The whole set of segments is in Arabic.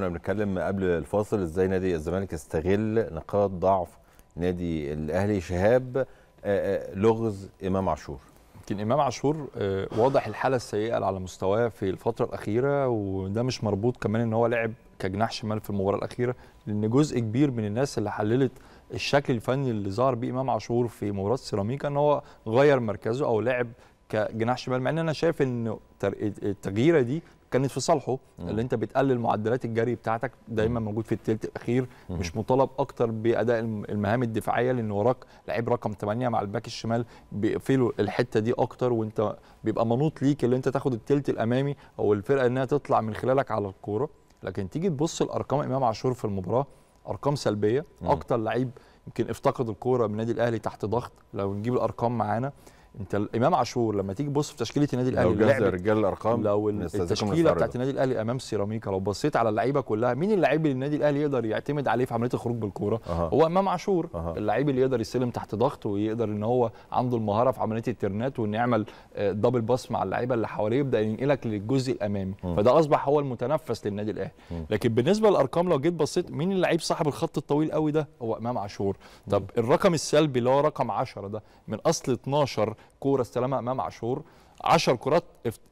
كنا بنتكلم قبل الفاصل ازاي نادي الزمالك استغل نقاط ضعف نادي الاهلي شهاب آه، آه، لغز امام عاشور يمكن امام عاشور آه، واضح الحاله السيئه على مستواه في الفتره الاخيره وده مش مربوط كمان ان هو لعب كجناح شمال في المباراه الاخيره لان جزء كبير من الناس اللي حللت الشكل الفني اللي ظهر بيه امام عاشور في مباراه سيراميكا ان هو غير مركزه او لعب كجناح شمال مع ان انا شايف ان التغييره دي كانت في صالحه اللي انت بتقلل معدلات الجري بتاعتك دايما موجود في الثلث الاخير مش مطالب اكتر باداء المهام الدفاعيه لان وراك لعيب رقم 8 مع الباك الشمال بيقفلوا الحته دي اكتر وانت بيبقى منوط ليك اللي انت تاخد الثلث الامامي او الفرقه انها تطلع من خلالك على الكوره لكن تيجي تبص لارقام امام عاشور في المباراه ارقام سلبيه اكتر لعيب يمكن افتقد الكوره من النادي الاهلي تحت ضغط لو نجيب الارقام معانا انت الامام عاشور لما تيجي تبص في تشكيله النادي الاهلي لو جاز رجال الارقام لو التشكيله بتاعت النادي الاهلي امام سيراميكا لو بصيت على اللعيبه كلها مين اللعيب اللي النادي الاهلي يقدر يعتمد عليه في عمليه الخروج بالكوره أه. هو امام عاشور أه. اللعيب اللي يقدر يستلم تحت ضغط ويقدر ان هو عنده المهاره في عمليه الترنات وان يعمل دبل آه، باس مع اللعيبه اللي حواليه يبدا ينقلك للجزء الامامي م. فده اصبح هو المتنفس للنادي الاهلي لكن بالنسبه للارقام لو جيت بصيت مين اللعيب صاحب الخط الطويل قوي ده هو امام عاشور طب الرقم السلبي اللي هو رقم 10 ده من اصل 12 كوره استلمها امام عاشور 10 كرات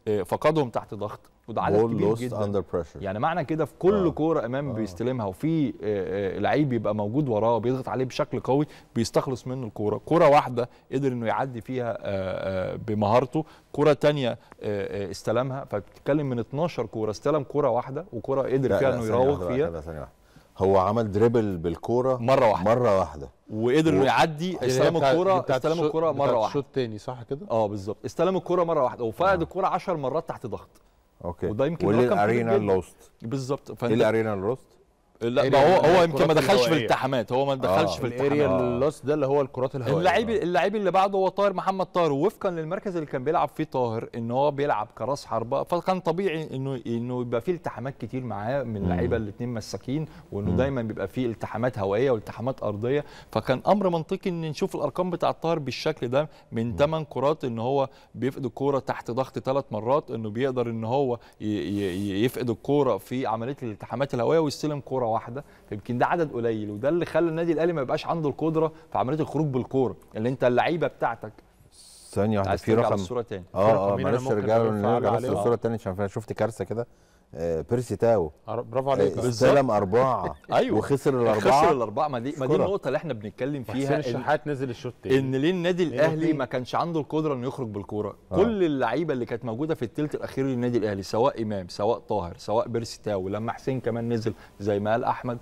آه، فقدهم تحت ضغط وده عدد كبير جدا يعني معنى كده في كل آه. كوره امام آه. بيستلمها وفي آه، آه، لعيب بيبقى موجود وراه بيضغط عليه بشكل قوي بيستخلص منه الكوره كوره واحده قدر انه يعدي فيها بمهارته كوره ثانيه استلمها فبتتكلم من 12 كوره استلم كوره واحده وكوره قدر فيها انه يراوغ فيها ثانية واحدة. هو عمل دريبل بالكوره مره واحده مره واحده وقدر انه يعدي استلم الكوره استلم الكوره مره واحده شوط تاني صح كده اه بالظبط استلم الكوره مره واحده وفقد آه. الكوره 10 مرات تحت ضغط اوكي وده يمكن رقم الارينا اللوست بالظبط فانت الارينا اللوست لا ما هو هو يمكن ما دخلش في الالتحامات هو ما آه. دخلش آه في الاريا اللوس ده اللي هو الكرات الهوائيه اللعيب اللعيب اللي بعده هو طاهر محمد طاهر ووفقا للمركز اللي كان بيلعب فيه طاهر ان هو بيلعب كراس حربه فكان طبيعي انه انه يبقى فيه التحامات كتير معاه من اللعيبه الاثنين مساكين وانه دايما بيبقى فيه التحامات هوائيه والتحامات ارضيه فكان امر منطقي ان نشوف الارقام بتاع طاهر بالشكل ده من 8 كرات ان هو بيفقد الكوره تحت ضغط ثلاث مرات انه بيقدر ان هو يفقد الكوره في عمليه الالتحامات الهوائيه ويستلم كوره واحده فيمكن ده عدد قليل وده اللي خلى النادي الاهلي ما يبقاش عنده القدره في عمليه الخروج بالكوره اللي انت اللعيبه بتاعتك ثانيه واحده في رقم الصوره تاني اه اه معلش رجاله نرجع بس الصوره الثانيه عشان شفت كارثه كده آه، بيرسي تاو برافو عليك آه، استلم اربعه ايوه وخسر الاربعه خسر الاربعه ما دي ما دي النقطه اللي احنا بنتكلم فيها حسين الشحات نزل الشوط ان ليه النادي الاهلي ما كانش عنده القدره انه يخرج بالكوره آه. كل اللعيبه اللي كانت موجوده في الثلث الاخير للنادي الاهلي سواء امام سواء طاهر سواء بيرسي تاو لما حسين كمان نزل زي ما قال احمد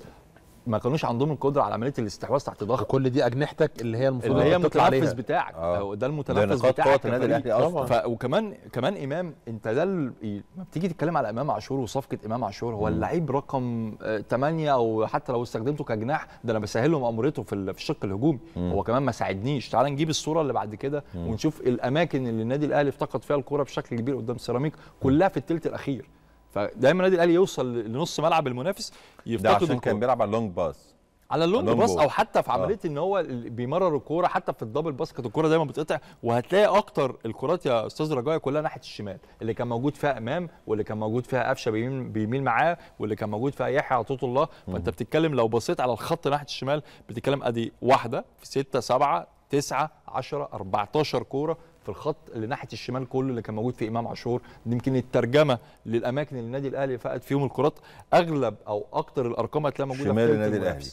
ما كانوش عندهم القدره على عمليه الاستحواذ تحت ضغط كل دي اجنحتك اللي هي المفروض اللي هي المتنفس بتاعك آه. ده المتنفس بتاعك النادي الاهلي اصلا وكمان كمان امام انت ده لما بتيجي تتكلم على امام عاشور وصفقه امام عاشور هو اللعيب رقم 8 آه، او حتى لو استخدمته كجناح ده انا بسهل له مأمورته في الشق الهجومي هو كمان ما ساعدنيش تعال نجيب الصوره اللي بعد كده ونشوف الاماكن اللي النادي الاهلي افتقد فيها الكوره بشكل كبير قدام سيراميك كلها في الثلث الاخير فدايما النادي الاهلي يوصل لنص ملعب المنافس يفتقد الكوره كان بيلعب على اللونج باس على اللونج باس او حتى في عمليه آه. ان هو بيمرر الكوره حتى في الدبل باس كانت الكوره دايما بتقطع وهتلاقي اكتر الكرات يا استاذ رجاء كلها ناحيه الشمال اللي كان موجود فيها امام واللي كان موجود فيها قفشه بيميل, بيميل معاه واللي كان موجود فيها يحيى عطيه الله فانت بتتكلم لو بصيت على الخط ناحيه الشمال بتتكلم ادي واحده في 6 7 9 10 14 كوره في الخط اللي ناحيه الشمال كله اللي كان موجود في امام عاشور يمكن الترجمه للاماكن اللي النادي الاهلي فقد فيهم الكرات اغلب او اكتر الارقام هتلاقيها موجوده في شمال النادي الاهلي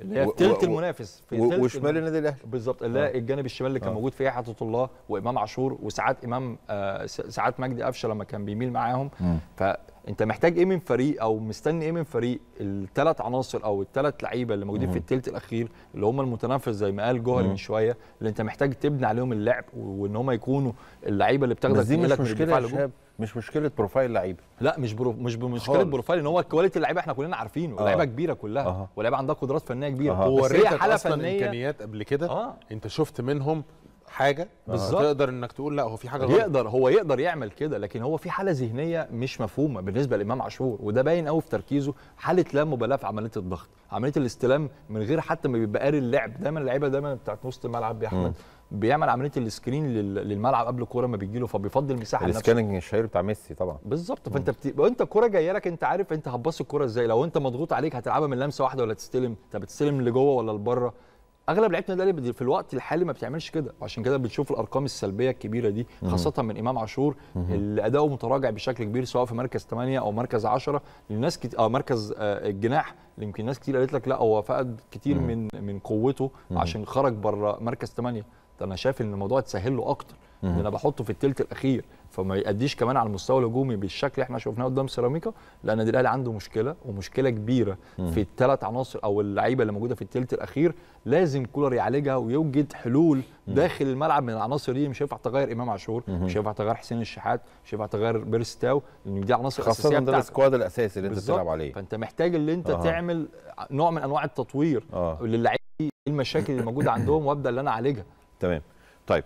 اللي هي في المنافس في ثلث وشمال النادي الاهلي بالظبط اللي هي آه. الجانب الشمال اللي كان آه. موجود فيه حتة الله وامام عاشور وساعات امام آه ساعات مجدي قفشه لما كان بيميل معاهم فانت محتاج ايه من فريق او مستني ايه من فريق الثلاث عناصر او الثلاث لعيبه اللي موجودين في الثلث الاخير اللي هم المتنافس زي ما قال جوهر من شويه اللي انت محتاج تبني عليهم اللعب وان هم يكونوا اللعيبه اللي بتاخدك دي مش مشكله مش مشكله بروفايل لعيبه لا مش برو... مش بمشكله خالص. بروفايل ان هو كواليتي اللعيبه احنا كلنا عارفينه آه. لعيبه كبيره كلها آه. ولعيبه عندها قدرات فنيه كبيره آه. ووريه حاله فنيه امكانيات قبل كده آه. انت شفت منهم حاجه آه. بالظبط تقدر انك تقول لا هو في حاجه غلط يقدر هو يقدر يعمل كده لكن هو في حاله ذهنيه مش مفهومه بالنسبه لامام عاشور وده باين قوي في تركيزه حاله لا مبالاه في عمليه الضغط عمليه الاستلام من غير حتى ما بيبقى قاري اللعب دايما اللعيبه دايما بتاعت وسط الملعب يا احمد بيعمل عمليه السكرين للملعب قبل الكوره ما له فبيفضل مساحه السكاننج الشهير بتاع ميسي طبعا بالظبط فانت بت... انت الكوره جايه لك انت عارف انت هتبص الكوره ازاي لو انت مضغوط عليك هتلعبها من لمسه واحده ولا تستلم انت بتستلم لجوه ولا لبره اغلب لعيبه النادي الاهلي في الوقت الحالي ما بتعملش كده وعشان كده بتشوف الارقام السلبيه الكبيره دي خاصه من امام عاشور اللي اداؤه متراجع بشكل كبير سواء في مركز 8 او مركز 10 للناس كت... آه مركز آه، الجناح يمكن ناس كتير قالت لك لا هو فقد كتير من من قوته عشان خرج بره مركز 8 انا شايف ان الموضوع اتسهل له اكتر ان انا بحطه في الثلث الاخير فما يأديش كمان على المستوى الهجومي بالشكل اللي احنا شفناه قدام سيراميكا لان النادي الاهلي عنده مشكله ومشكله كبيره مم. في الثلاث عناصر او اللعيبه اللي موجوده في الثلث الاخير لازم كولر يعالجها ويوجد حلول مم. داخل الملعب من العناصر دي مش هينفع تغير امام عاشور مش هينفع تغير حسين الشحات مش هينفع تغير بيرستاو لان دي عناصر اساسيه خاصه ده السكواد الاساسي اللي انت بتلعب عليه فانت محتاج ان انت آه. تعمل نوع من انواع التطوير آه. للعيبه إيه المشاكل اللي موجوده عندهم وابدا اللي انا اعالجها تمام طيب